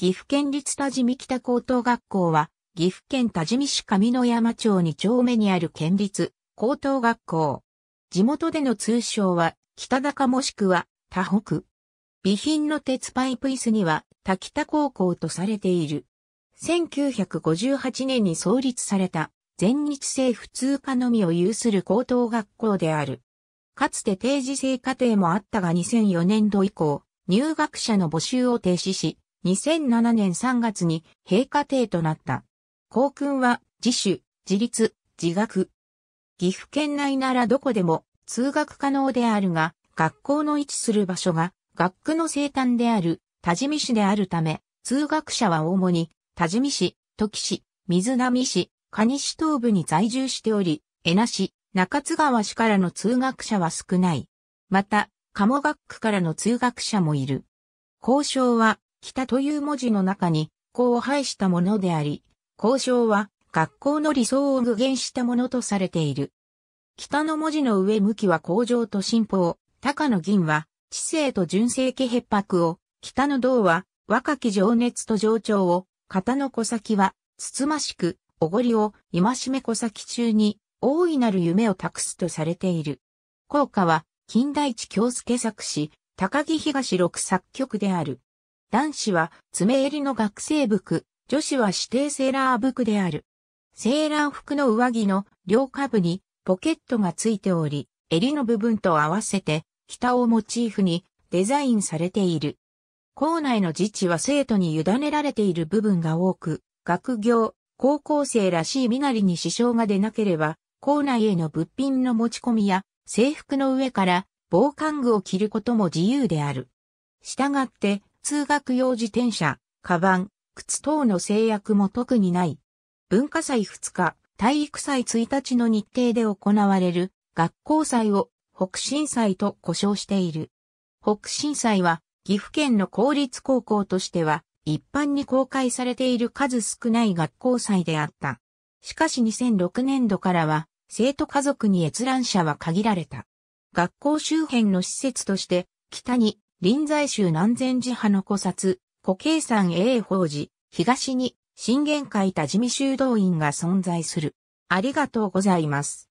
岐阜県立多治見北高等学校は、岐阜県多治見市上野山町2丁目にある県立高等学校。地元での通称は、北高もしくは、多北。備品の鉄パイプ椅子には、多北高校とされている。1958年に創立された、全日制普通科のみを有する高等学校である。かつて定時制課程もあったが2004年度以降、入学者の募集を停止し、2007年3月に閉下程となった。校訓は自主、自立、自学。岐阜県内ならどこでも通学可能であるが、学校の位置する場所が学区の生誕である多治見市であるため、通学者は主に多治見市、時市、水波市、蟹市東部に在住しており、江那市、中津川市からの通学者は少ない。また、鴨学区からの通学者もいる。交渉は北という文字の中に、子を排したものであり、交渉は学校の理想を具現したものとされている。北の文字の上向きは向上と進歩高の銀は知性と純正気ヘ白を、北の銅は若き情熱と情調を、型の小先は、つつましく、おごりを、今しめ小先中に、大いなる夢を託すとされている。効果は、近代地京介作詞、高木東六作曲である。男子は爪襟の学生服、女子は指定セーラー服である。セーラー服の上着の両下部にポケットがついており、襟の部分と合わせて、北をモチーフにデザインされている。校内の自治は生徒に委ねられている部分が多く、学業、高校生らしい身なりに支障が出なければ、校内への物品の持ち込みや、制服の上から防寒具を着ることも自由である。したがって、通学用自転車、カバン、靴等の制約も特にない。文化祭2日、体育祭1日の日程で行われる学校祭を北新祭と呼称している。北新祭は岐阜県の公立高校としては一般に公開されている数少ない学校祭であった。しかし2006年度からは生徒家族に閲覧者は限られた。学校周辺の施設として北に臨済宗南禅寺派の古刹、古慶山永宝寺、東に、新玄会多治見修道院が存在する。ありがとうございます。